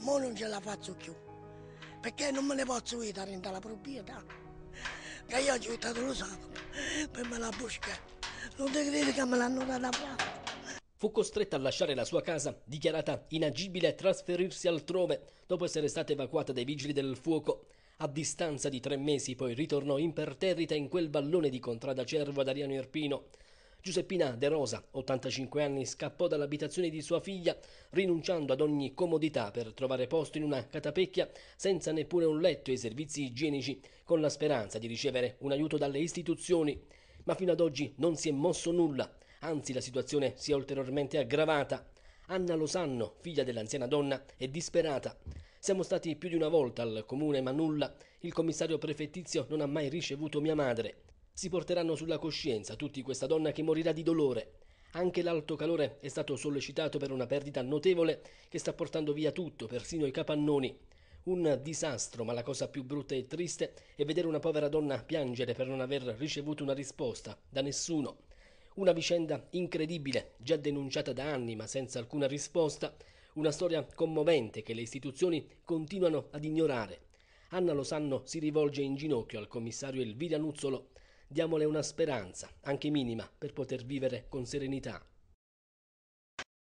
ma non ce la faccio più, perché non me ne posso vedere dentro la proprietà. Che io ho gettato lo sangue per me la busca. Non ti credi che me l'hanno data a Fu costretta a lasciare la sua casa, dichiarata inagibile, e trasferirsi altrove, dopo essere stata evacuata dai vigili del fuoco. A distanza di tre mesi poi ritornò imperterrita in quel vallone di Contrada Cervo ad Ariano Irpino, Giuseppina De Rosa, 85 anni, scappò dall'abitazione di sua figlia rinunciando ad ogni comodità per trovare posto in una catapecchia senza neppure un letto e servizi igienici, con la speranza di ricevere un aiuto dalle istituzioni. Ma fino ad oggi non si è mosso nulla, anzi la situazione si è ulteriormente aggravata. Anna Losanno, figlia dell'anziana donna, è disperata. Siamo stati più di una volta al comune, ma nulla. Il commissario prefettizio non ha mai ricevuto mia madre si porteranno sulla coscienza tutti questa donna che morirà di dolore. Anche l'alto calore è stato sollecitato per una perdita notevole che sta portando via tutto, persino i capannoni. Un disastro, ma la cosa più brutta e triste è vedere una povera donna piangere per non aver ricevuto una risposta da nessuno. Una vicenda incredibile, già denunciata da anni ma senza alcuna risposta, una storia commovente che le istituzioni continuano ad ignorare. Anna Losanno si rivolge in ginocchio al commissario Elvira Nuzzolo Diamole una speranza, anche minima, per poter vivere con serenità.